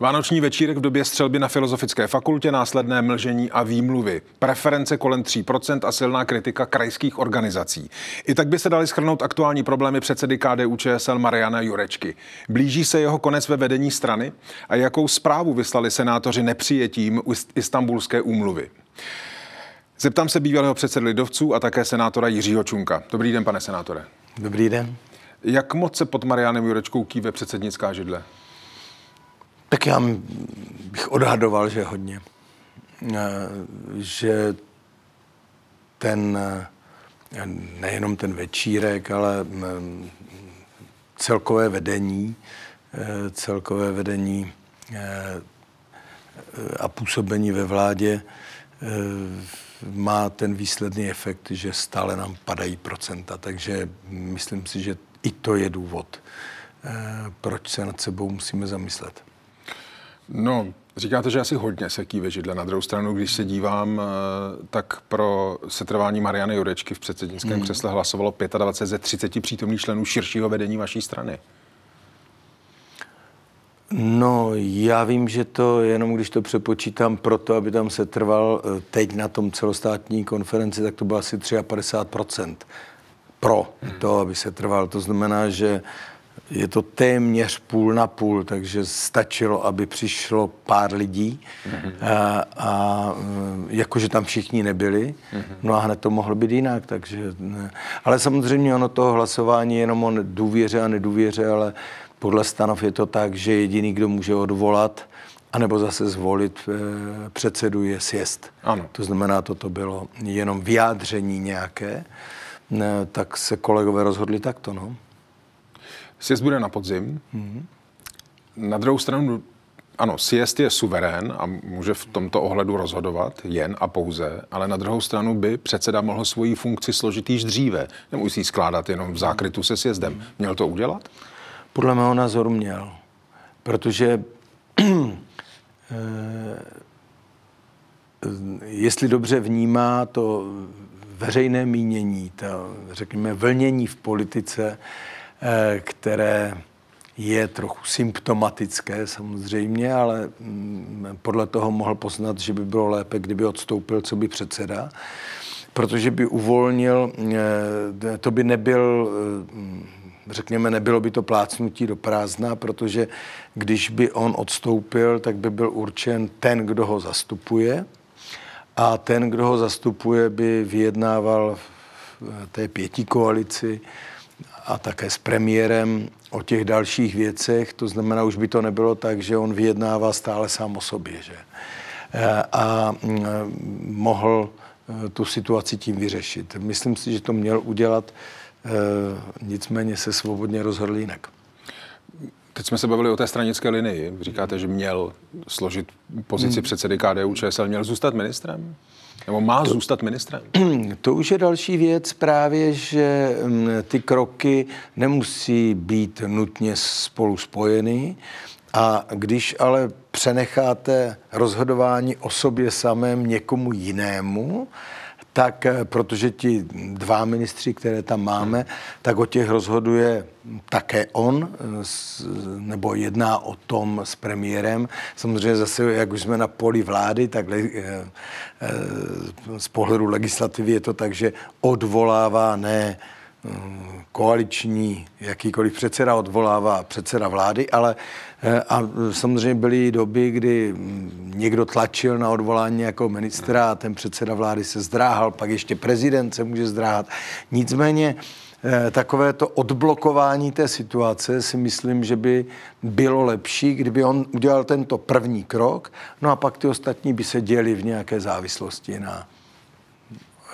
Vánoční večírek v době střelby na Filozofické fakultě, následné mlžení a výmluvy, preference kolem 3% a silná kritika krajských organizací. I tak by se daly schrnout aktuální problémy předsedy KDU ČSL Mariana Jurečky. Blíží se jeho konec ve vedení strany a jakou zprávu vyslali senátoři nepřijetím istambulské úmluvy? Zeptám se bývalého předsedy Lidovců a také senátora Jiřího Čunka. Dobrý den, pane senátore. Dobrý den. Jak moc se pod Marianem Jurečkou kýve předsednická židle? Tak já bych odhadoval, že hodně. Eh, že ten, eh, nejenom ten večírek, ale eh, celkové vedení, celkové vedení a působení ve vládě má ten výsledný efekt, že stále nám padají procenta. Takže myslím si, že i to je důvod, proč se nad sebou musíme zamyslet. No, Říkáte, že asi hodně se kýve židle. Na druhou stranu, když se dívám, eh, tak pro setrvání Mariany Jurečky v předsednickém hmm. křesle hlasovalo 25 ze 30 přítomných členů širšího vedení vaší strany. No, já vím, že to jenom když to přepočítám pro to, aby tam se trval eh, teď na tom celostátní konferenci, tak to bylo asi 53 pro hmm. to, aby se trval. To znamená, že je to téměř půl na půl, takže stačilo, aby přišlo pár lidí mm-hmm. a, a e, jakože tam všichni nebyli, mm-hmm. no a hned to mohlo být jinak, takže ne. ale samozřejmě ono toho hlasování je jenom o důvěře a nedůvěře, ale podle stanov je to tak, že jediný, kdo může odvolat anebo zase zvolit e, předsedu je sjest. Ano. To znamená, toto bylo jenom vyjádření nějaké, ne, tak se kolegové rozhodli takto, no. Sjezd bude na podzim. Mm-hmm. Na druhou stranu, ano, sjezd je suverén a může v tomto ohledu rozhodovat jen a pouze, ale na druhou stranu by předseda mohl svoji funkci složit již dříve. Nemusí skládat jenom v zákrytu se sjezdem. Měl to udělat? Podle mého názoru měl, protože eh, jestli dobře vnímá to veřejné mínění, to, řekněme, vlnění v politice, Eh, které je trochu symptomatické samozřejmě, ale mm, podle toho mohl poznat, že by bylo lépe, kdyby odstoupil, co by předseda, protože by uvolnil, eh, to by nebyl eh, řekněme, nebylo by to plácnutí do prázdna, protože když by on odstoupil, tak by byl určen ten, kdo ho zastupuje a ten, kdo ho zastupuje, by vyjednával v té pěti koalici a také s premiérem o těch dalších věcech. To znamená, už by to nebylo tak, že on vyjednává stále sám o sobě. Že? Eh, a mm, eh, mohl eh, tu situaci tím vyřešit. Myslím si, že to měl udělat, nicméně se svobodně rozhodl jinak. Teď jsme se bavili o té stranické linii. Říkáte, že měl složit pozici hmm. předsedy KDU ČSL. Měl zůstat ministrem? Nebo má to, zůstat ministrem? To už je další věc právě, že mm, ty kroky nemusí být nutně spolu spojeny. A když ale přenecháte rozhodování o sobě samém někomu jinému, tak eh, protože ti dva ministři, které tam máme, tak o těch rozhoduje také on, eh, nebo jedná o tom s premiérem. Samozřejmě zase, jak už jsme na poli vlády, tak eh, z pohledu legislativy je to tak, že odvolává ne koaliční, jakýkoliv předseda odvolává předseda vlády, ale eh, a samozřejmě byly doby, kdy někdo tlačil na odvolání jako ministra a ten předseda vlády se zdráhal, pak ještě prezident se může zdráhat. Nicméně eh, takové to odblokování té situace si myslím, že by bylo lepší, kdyby on udělal tento první krok, no a pak ty ostatní by se děli v nějaké závislosti na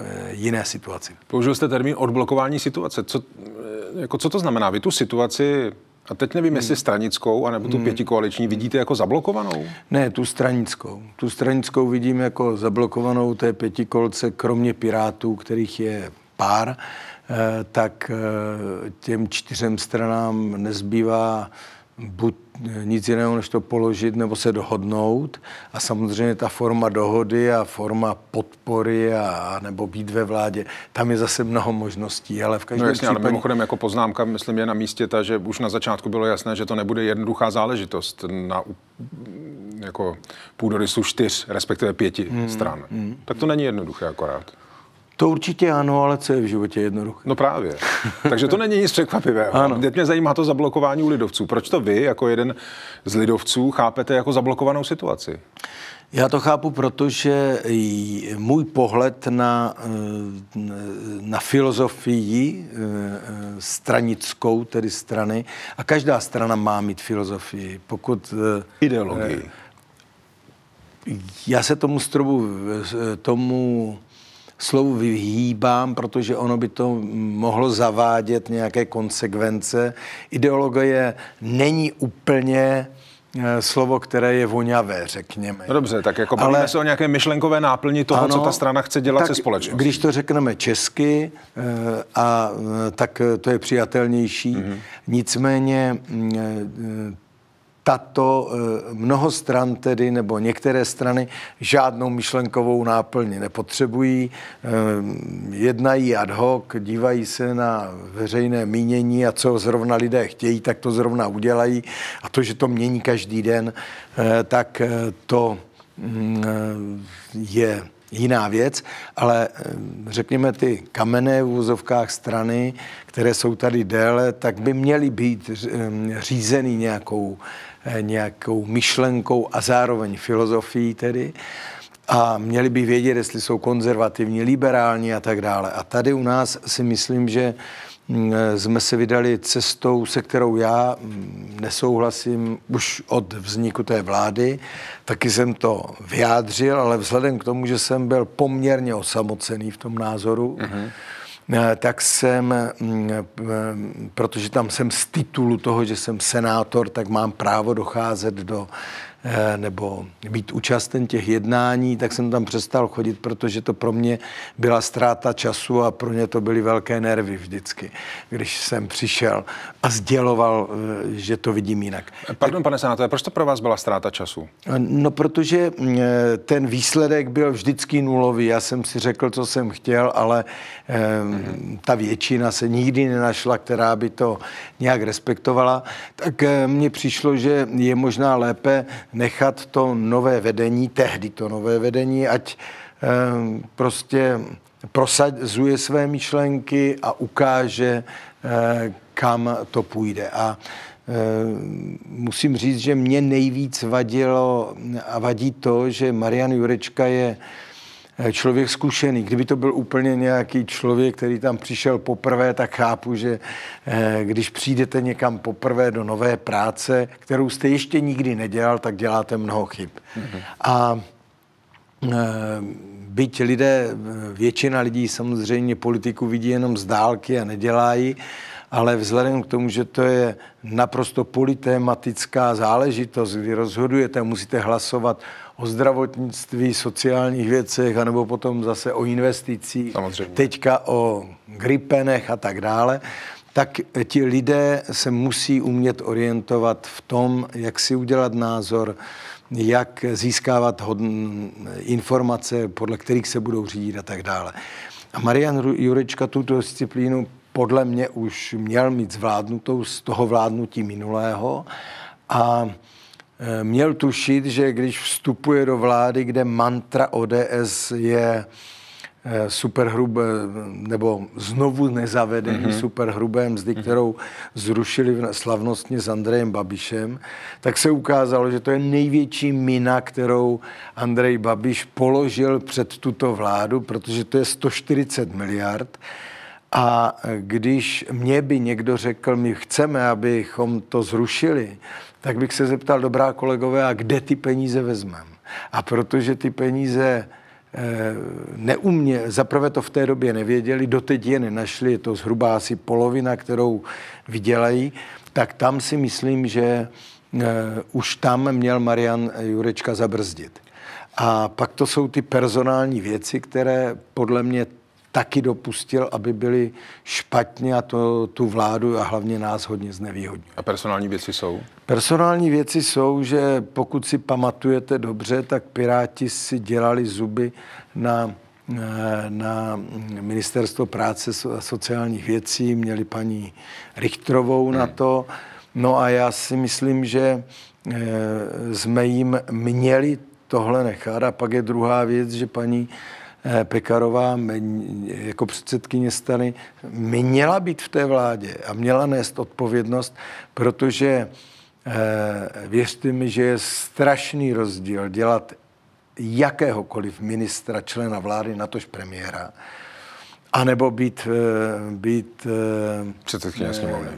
Eh, jiné situaci. Použil jste termín odblokování situace. Co, eh, jako co to znamená? Vy tu situaci a teď nevím, jestli hmm. stranickou, anebo tu hmm. pětikoaliční vidíte jako zablokovanou? Ne, tu stranickou. Tu stranickou vidím jako zablokovanou té pětikolce, kromě Pirátů, kterých je pár, eh, tak těm čtyřem stranám nezbývá buď nic jiného, než to položit nebo se dohodnout. A samozřejmě ta forma dohody a forma podpory a, a nebo být ve vládě, tam je zase mnoho možností. Ale v každém no jasně, případě... ale mimochodem jako poznámka, myslím, je na místě ta, že už na začátku bylo jasné, že to nebude jednoduchá záležitost na jako půdorysu čtyř, respektive pěti hmm. stran. Hmm. Tak to není jednoduché akorát. To určitě ano, ale co je v životě jednoduché? No právě. Takže to není nic překvapivého. Ano. Teď mě zajímá to zablokování u lidovců. Proč to vy, jako jeden z lidovců, chápete jako zablokovanou situaci? Já to chápu, protože můj pohled na, eh, na filozofii eh, eh, stranickou, tedy strany, a každá strana má mít filozofii, pokud... Ideologii. Já se tomu strobu, tomu slovu vyhýbám, protože ono by to mohlo zavádět nějaké konsekvence. Ideologie není úplně eh, slovo, které je vonavé, řekněme. No dobře, tak jako bavíme se o nějaké myšlenkové náplni toho, ano, co ta strana chce dělat tak, se společností. Když to řekneme česky, eh, a, eh, tak to je přijatelnější. Mm-hmm. Nicméně mm, tato eh, mnoho stran tedy, nebo některé strany, žádnou myšlenkovou náplň nepotřebují, eh, jednají ad hoc, dívají se na veřejné mínění a co zrovna lidé chtějí, tak to zrovna udělají a to, že to mění každý den, eh, tak to mm, je jiná věc, ale řekněme ty kamenné v úzovkách strany, které jsou tady déle, tak by měly být řízeny nějakou Eh, nějakou myšlenkou a zároveň filozofií tedy a měli by vědět, jestli jsou konzervativní, liberální a tak dále. A tady u nás si myslím, že mm, eh, jsme se vydali cestou, se kterou já mm, nesouhlasím už od vzniku té vlády. Taky jsem to vyjádřil, ale vzhledem k tomu, že jsem byl poměrně osamocený v tom názoru, uh-huh. Eh, tak jsem, mm, eh, protože tam jsem z titulu toho, že jsem senátor, tak mám právo docházet do Eh, nebo být účasten těch jednání, tak jsem tam přestal chodit, protože to pro mě byla ztráta času a pro ně to byly velké nervy vždycky, když jsem přišel a sděloval, eh, že to vidím jinak. Pardon, pane senátore, proč to pro vás byla ztráta času? Eh, no, protože mm, ten výsledek byl vždycky nulový. Já jsem si řekl, co jsem chtěl, ale mm-hmm. ta většina se nikdy nenašla, která by to nějak respektovala. Tak mně přišlo, že je možná lépe nechat to nové vedení, tehdy to nové vedení, ať eh, prostě prosazuje své myšlenky a ukáže, eh, kam to půjde. A eh, musím říct, že mě nejvíc vadilo a vadí to, že Marian Jurečka je Eh, člověk zkušený. Kdyby to byl úplně nějaký člověk, který tam přišel poprvé, tak chápu, že eh, když přijdete někam poprvé do nové práce, kterou jste ještě nikdy nedělal, tak děláte mnoho chyb. Mm-hmm. A eh, byť lidé, většina lidí samozřejmě politiku vidí jenom z dálky a nedělají ale vzhledem k tomu, že to je naprosto politématická záležitost, kdy rozhodujete a musíte hlasovat o zdravotnictví, sociálních věcech, anebo potom zase o investicích, Samozřejmě. teďka o gripenech a tak dále, tak ti lidé se musí umět orientovat v tom, jak si udělat názor, jak získávat hodn, informace, podle kterých se budou řídit a tak dále. A Marian Jurečka tuto disciplínu podle mě už měl mít zvládnutou z toho vládnutí minulého a e, měl tušit, že když vstupuje do vlády, kde mantra ODS je e, superhrubé, e, nebo znovu nezavedený mm-hmm. superhrubé mzdy, mhm. kterou zrušili slavnostně s Andrejem Babišem, tak se ukázalo, že to je největší mina, kterou Andrej Babiš položil před tuto vládu, protože to je 140 miliard. A když mě by někdo řekl, my chceme, abychom to zrušili, tak bych se zeptal, dobrá kolegové, a kde ty peníze vezmeme? A protože ty peníze eh, neumě, zaprvé to v té době nevěděli, doteď je nenašli, je to zhruba asi polovina, kterou vydělají, tak tam si myslím, že eh, už tam měl Marian Jurečka zabrzdit. A pak to jsou ty personální věci, které podle mě taky dopustil, aby byli špatně a to tu vládu a hlavně nás hodně znevýhodňuje. A personální věci jsou? Personální věci jsou, že pokud si pamatujete dobře, tak Piráti si dělali zuby na eh, na Ministerstvo práce a sociálních věcí, měli paní Richtrovou hmm. na to. No a já si myslím, že eh, jsme jim měli tohle nechat. A pak je druhá věc, že paní Eh, Pekarová jako předsedkyně strany měla být v té vládě a měla nést odpovědnost, protože eh, věřte mi, že je strašný rozdíl dělat jakéhokoliv ministra, člena vlády, natož premiéra, anebo být, eh, být předsedkyně sněmovny.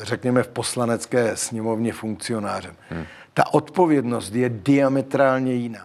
Řekněme v poslanecké sněmovně funkcionářem. Hmm. Ta odpovědnost je diametrálně jiná.